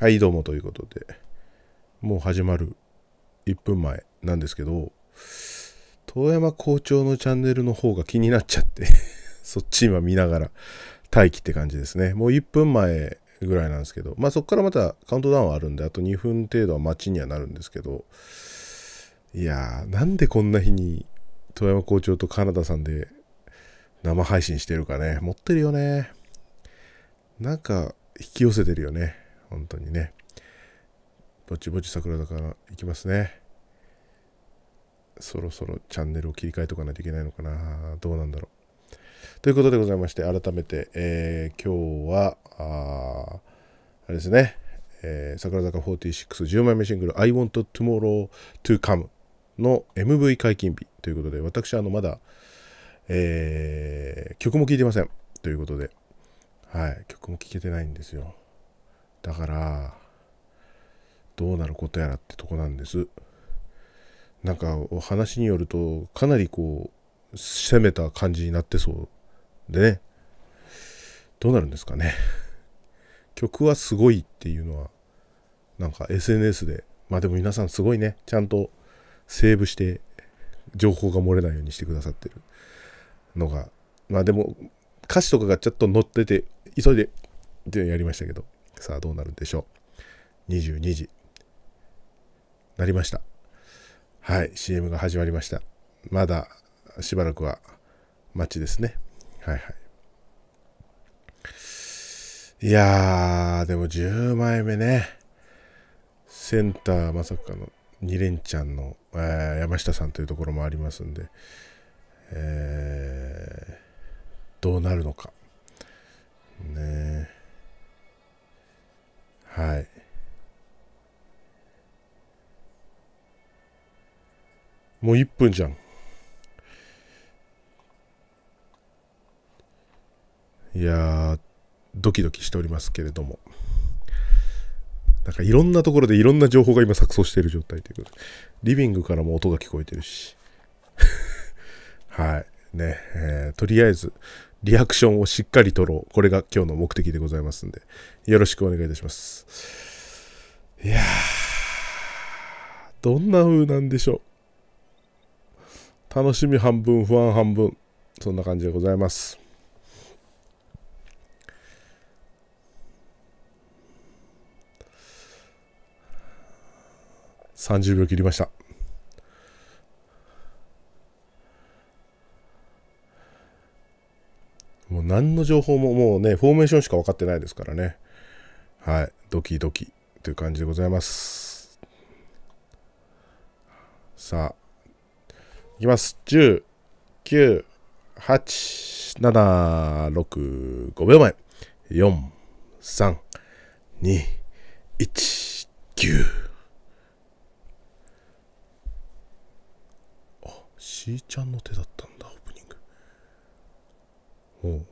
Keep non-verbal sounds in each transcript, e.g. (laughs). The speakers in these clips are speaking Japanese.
はい、どうもということで、もう始まる1分前なんですけど、遠山校長のチャンネルの方が気になっちゃって (laughs) そっち今見ながら待機って感じですね。もう1分前ぐらいなんですけど、まあそこからまたカウントダウンはあるんで、あと2分程度は待ちにはなるんですけど、いやー、なんでこんな日に遠山校長とカナダさんで生配信してるかね。持ってるよね。なんか引き寄せてるよね。本当にね。ぼちぼち桜坂行きますね。そろそろチャンネルを切り替えとかないといけないのかな。どうなんだろう。ということでございまして、改めて、えー、今日は、ああれですね、えー、桜坂4610枚目シングル I Want Tomorrow to Come の MV 解禁日ということで、私、あの、まだ、えー、曲も聴いてません。ということで、はい、曲も聴けてないんですよ。だからどうなることやらってとこなんですなんかお話によるとかなりこう攻めた感じになってそうでねどうなるんですかね曲はすごいっていうのはなんか SNS でまあでも皆さんすごいねちゃんとセーブして情報が漏れないようにしてくださってるのがまあでも歌詞とかがちょっと載ってて急いでってやりましたけどさあどうなるんでしょう。22時。なりました。はい、CM が始まりました。まだしばらくは待ちですね。はいはい。いやー、でも10枚目ね。センターまさかの2連チャンの、えー、山下さんというところもありますんで、えー、どうなるのか。ねえ。はい。もう1分じゃん。いやドキドキしておりますけれども。なんかいろんなところでいろんな情報が今錯綜している状態ということで。リビングからも音が聞こえてるし。(laughs) はい。ね、えー、とりあえず、リアクションをしっかり取ろう。これが今日の目的でございますんで、よろしくお願いいたします。いやー、どんな風なんでしょう。楽しみ半分、不安半分。そんな感じでございます。30秒切りました。何の情報ももうね、フォーメーションしか分かってないですからね。はい。ドキドキという感じでございます。さあ、いきます。10、9、8、7、6、5秒前。4、3、2、1、9。あ、しーちゃんの手だったんだ、オープニング。おう。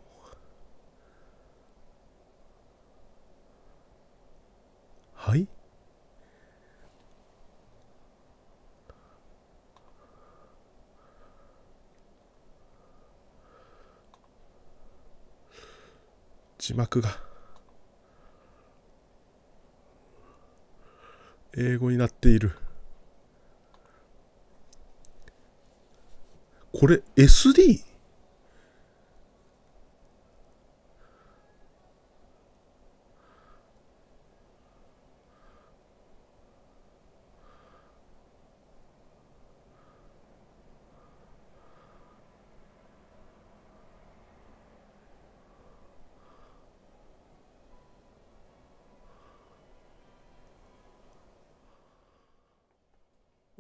字幕が英語になっているこれ SD?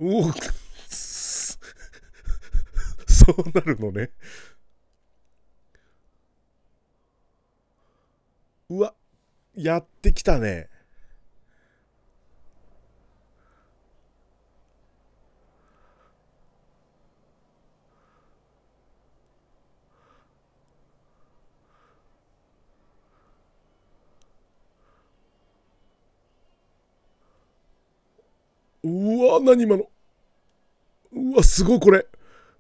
おそうなるのね。うわ、やってきたね。うお何今の。うわ、すごいこれ。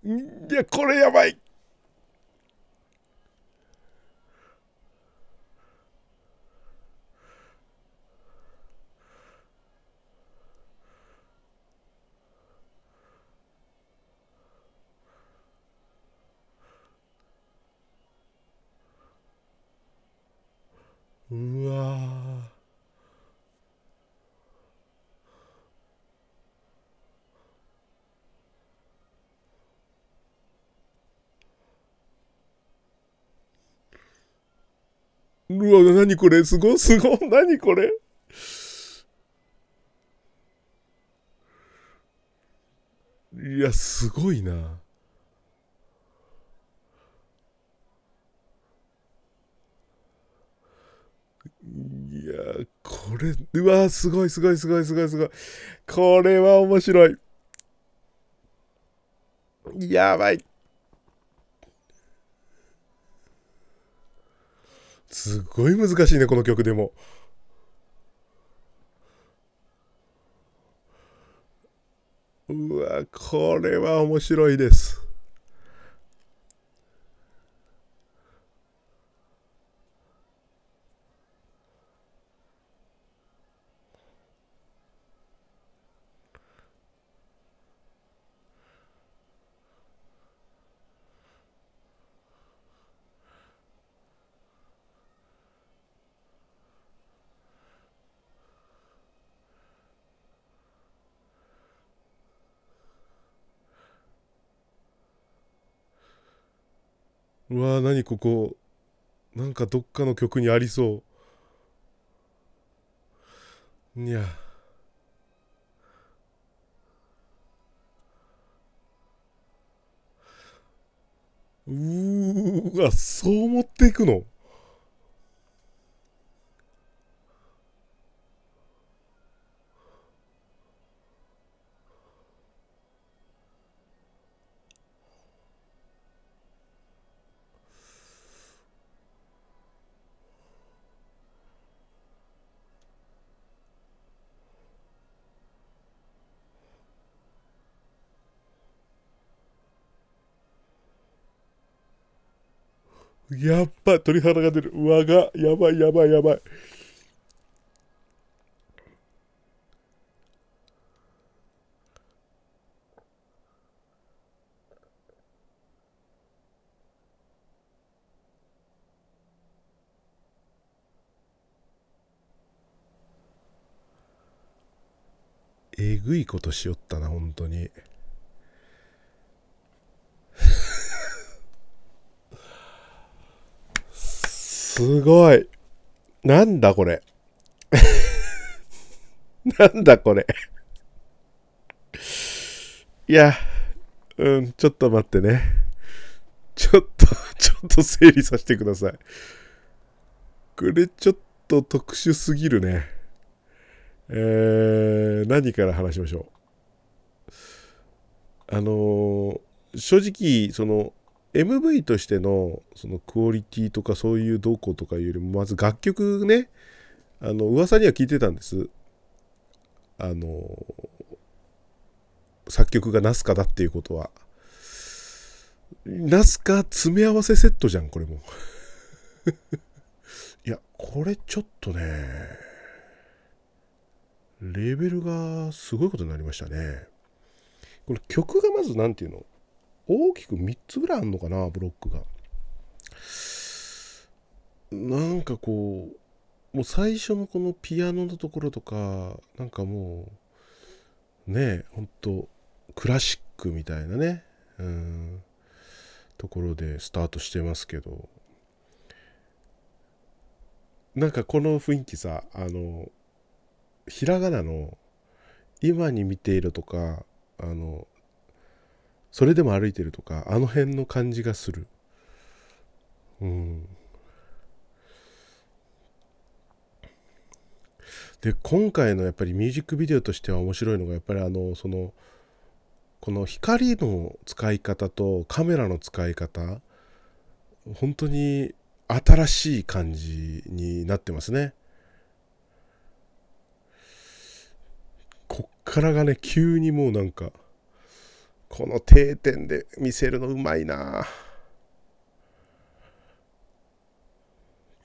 いや、これやばい。うわうわ、なにこれすごい、すごい、な (laughs) にこれいや、すごいな。いや、これ、うわ、すごい、すごい、すごい、すごい、すごい。これは面白い。やばい。すごい難しいね、この曲でも。うわ、これは面白いです。うわー何ここなんかどっかの曲にありそうにゃうーわそう思っていくのやっぱ鳥肌が出る。わが、やばいやばいやばい。えぐいことしよったな、本当に。すごい。なんだこれ。(laughs) なんだこれ。いや、うん、ちょっと待ってね。ちょっと、(laughs) ちょっと整理させてください。これちょっと特殊すぎるね。えー、何から話しましょう。あのー、正直、その、MV としてのそのクオリティとかそういう動向とかよりもまず楽曲ねあの噂には聞いてたんですあの作曲がナスカだっていうことはナスカ詰め合わせセットじゃんこれも (laughs) いやこれちょっとねレベルがすごいことになりましたねこれ曲がまず何ていうの大きく3つぐらいあるのかなブロックがなんかこうもう最初のこのピアノのところとかなんかもうねえほんとクラシックみたいなねうんところでスタートしてますけどなんかこの雰囲気さあのひらがなの「今に見ている」とかあのそれでも歩いてるとかあの辺の感じがするうんで今回のやっぱりミュージックビデオとしては面白いのがやっぱりあのそのこの光の使い方とカメラの使い方本当に新しい感じになってますねこっからがね急にもうなんかこの定点で見せるのうまいな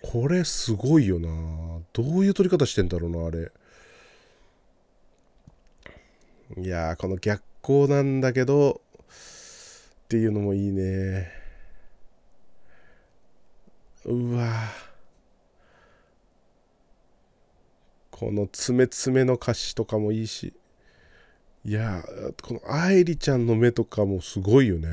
これすごいよなどういう撮り方してんだろうなあれいやこの逆光なんだけどっていうのもいいねうわこの爪爪の歌詞とかもいいしいやこの愛梨ちゃんの目とかもすごいよね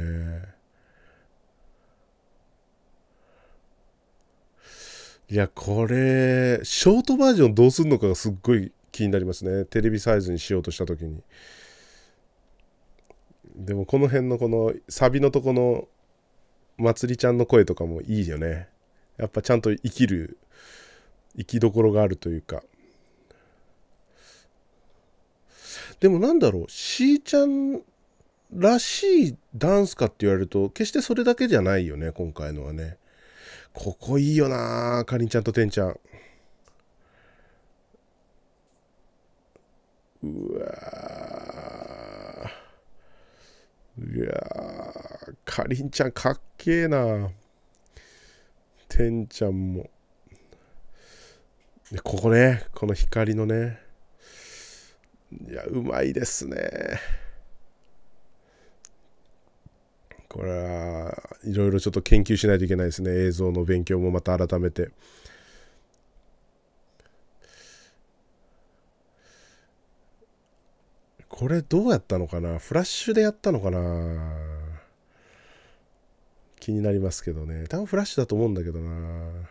いやこれショートバージョンどうするのかがすっごい気になりますねテレビサイズにしようとした時にでもこの辺のこのサビのとこのまつりちゃんの声とかもいいよねやっぱちゃんと生きる生きどころがあるというかでもなんだろう、しーちゃんらしいダンスかって言われると、決してそれだけじゃないよね、今回のはね。ここいいよなかりんちゃんとてんちゃん。うわいやー、かりんちゃんかっけえなてんちゃんも。で、ここね、この光のね。いや、うまいですね。これはいろいろちょっと研究しないといけないですね。映像の勉強もまた改めて。これどうやったのかなフラッシュでやったのかな気になりますけどね。多分フラッシュだと思うんだけどな。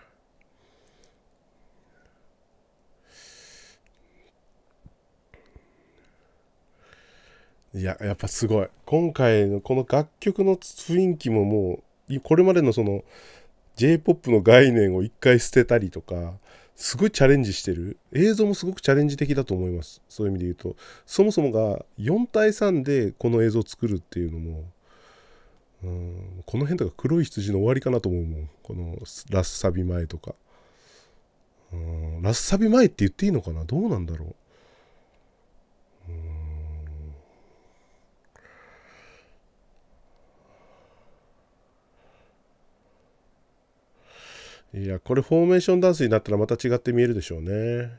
いや、やっぱすごい。今回のこの楽曲の雰囲気ももう、これまでのその J-POP の概念を一回捨てたりとか、すごいチャレンジしてる。映像もすごくチャレンジ的だと思います。そういう意味で言うと。そもそもが4対3でこの映像を作るっていうのも、うんこの辺とか黒い羊の終わりかなと思うもん。このラスサビ前とか。うんラスサビ前って言っていいのかなどうなんだろう。いや、これフォーメーションダンスになったらまた違って見えるでしょうね。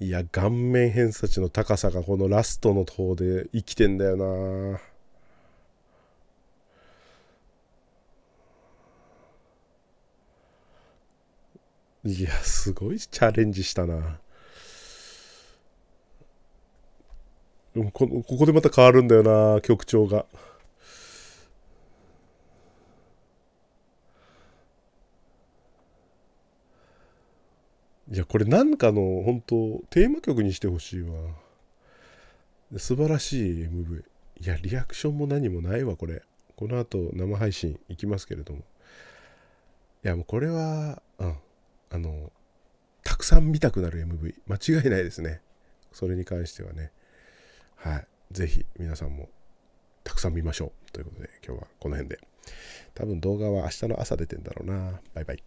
いや、顔面偏差値の高さがこのラストの方で生きてんだよな。いや、すごいチャレンジしたな。こここでまた変わるんだよな、曲調が。やこれなんかの本当テーマ曲にしてほしいわ素晴らしい MV いやリアクションも何もないわこれこの後生配信いきますけれどもいやもうこれは、うん、あのたくさん見たくなる MV 間違いないですねそれに関してはねはい是非皆さんもたくさん見ましょうということで今日はこの辺で多分動画は明日の朝出てんだろうなバイバイ